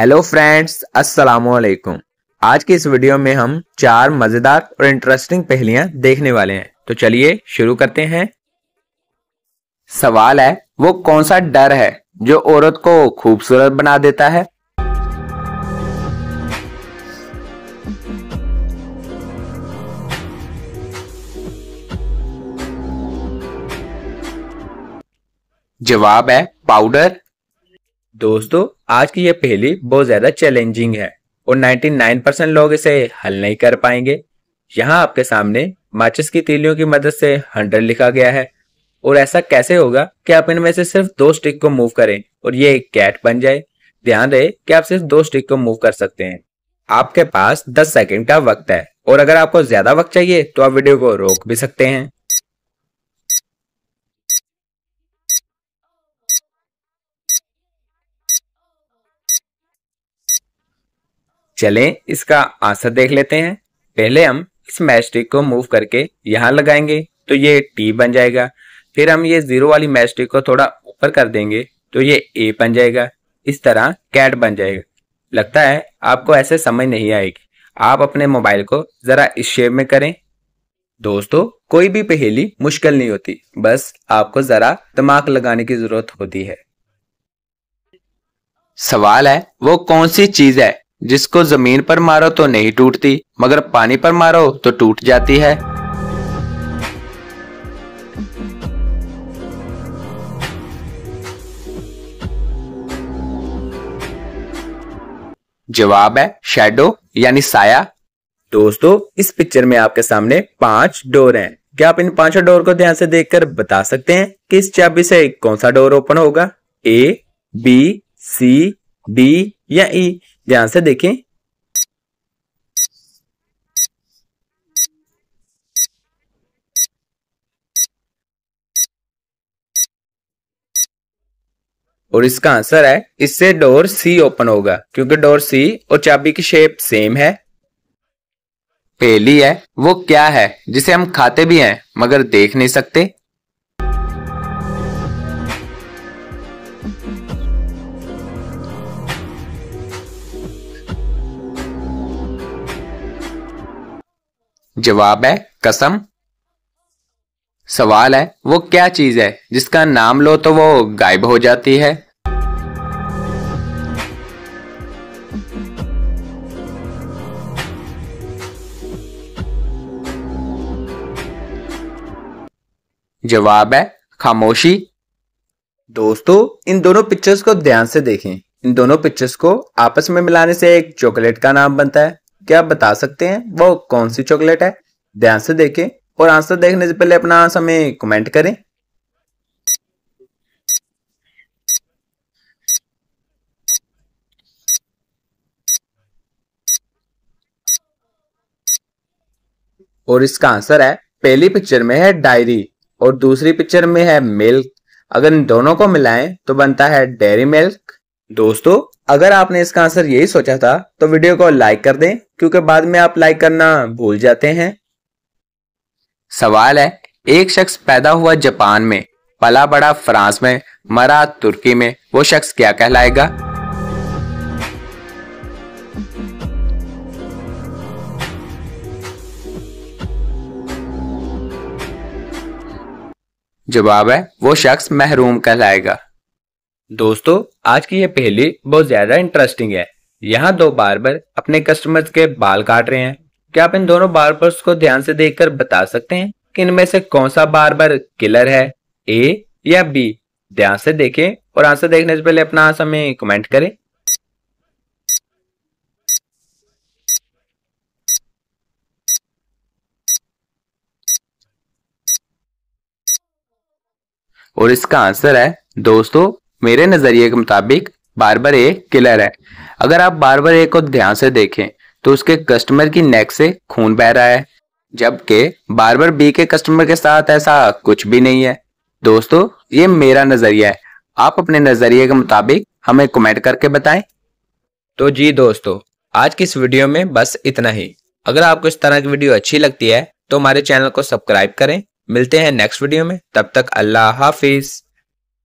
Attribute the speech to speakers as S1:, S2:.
S1: Hello friends अस्सलाम वालेकुम आज के इस वीडियो में हम चार मजेदार और इंटरेस्टिंग पहेलियां देखने वाले हैं तो चलिए शुरू करते हैं सवाल है वो कौन सा डर है जो औरत को खूबसूरत बना देता है जवाब है पाउडर दोस्तों आज की ये पहली बहुत ज्यादा चैलेंजिंग है और 99 परसेंट लोग इसे हल नहीं कर पाएंगे यहाँ आपके सामने माचिस की तीलियों की मदद से हंड्रेड लिखा गया है और ऐसा कैसे होगा कि आप इनमें से सिर्फ दो स्टिक को मूव करें और ये एक कैट बन जाए ध्यान रहे कि आप सिर्फ दो स्टिक को मूव कर सकते हैं आपके पास 10 सेकंड का वक्त है और अगर आपको ज्यादा वक्त चाहिए तो आप वीडियो को रोक भी सकते हैं चलें इसका आंसर देख लेते हैं पहले हम इस मैस्टिक को मूव करके यहाँ लगाएंगे तो ये टी बन जाएगा फिर हम ये जीरो वाली मैस्टिक को थोड़ा ऊपर कर देंगे तो ये ए बन जाएगा इस तरह कैट बन जाएगा लगता है आपको ऐसे समझ नहीं आएगी आप अपने मोबाइल को ज़रा इस शेप में करें दोस्तों कोई भी पहेली मुश्किल नहीं होती बस आपको ज़रा दिमाग लगाने की ज़रूरत होती है सवाल है वो कौन सी चीज़ है जिसको जमीन पर मारो तो नहीं टूटती मगर पानी पर मारो तो टूट जाती है जवाब है शेडो यानी साया दोस्तों इस पिक्चर में आपके सामने पांच डोर हैं क्या आप इन पांचों डोर को ध्यान से देखकर बता सकते हैं कि इस चाबी से कौन सा डोर ओपन होगा ए बी सी बी या ई e? ध्यान से देखें और इसका आंसर है इससे डोर सी ओपन होगा क्योंकि डोर सी और चाबी की शेप सेम है पहली है वो क्या है जिसे हम खाते भी हैं मगर देख नहीं सकते जवाब है कसम सवाल है वो क्या चीज है जिसका नाम लो तो वो गायब हो जाती है जवाब है खामोशी दोस्तों इन दोनों पिक्चर्स को ध्यान से देखें इन दोनों पिक्चर्स को आपस में मिलाने से एक चॉकलेट का नाम बनता है क्या आप बता सकते हैं वो कौन सी चॉकलेट है ध्यान से देखें और आंसर देखने से पहले अपना आंसर हमें कमेंट करें और इसका आंसर है पहली पिक्चर में है डायरी और दूसरी पिक्चर में है मिल्क अगर इन दोनों को मिलाएं तो बनता है डेयरी मिल्क दोस्तों अगर आपने इसका आंसर यही सोचा था तो वीडियो को लाइक कर दें क्योंकि बाद में आप लाइक करना भूल जाते हैं सवाल है एक शख्स पैदा हुआ जापान में पला बड़ा फ्रांस में मरा तुर्की में वो शख्स क्या कहलाएगा जवाब है वो शख्स महरूम कहलाएगा दोस्तों आज की ये पहली बहुत ज्यादा इंटरेस्टिंग है यहाँ दो बार्बर अपने कस्टमर्स के बाल काट रहे हैं क्या आप इन दोनों बार्बर्स को ध्यान से देखकर बता सकते हैं कि इनमें से कौन सा बार्बर किलर है ए या बी ध्यान से देखें और आंसर देखने से पहले अपना आंसर में कमेंट करें और इसका आंसर है दोस्तों मेरे नज़रिए के मुताबिक बार्बर ए किलर है अगर आप बार्बर ए को ध्यान से देखें तो उसके कस्टमर की नेक से खून बह रहा है जबकि बार्बर बी के कस्टमर के साथ ऐसा कुछ भी नहीं है दोस्तों ये मेरा नज़रिया है आप अपने नज़रिए के मुताबिक हमें कमेंट करके बताएं तो जी दोस्तों आज की इस वीडियो में बस इतना ही अगर आपको इस तरह की वीडियो अच्छी लगती है तो हमारे चैनल को सब्सक्राइब करें मिलते हैं नेक्स्ट वीडियो में तब तक अल्लाह हाफिज़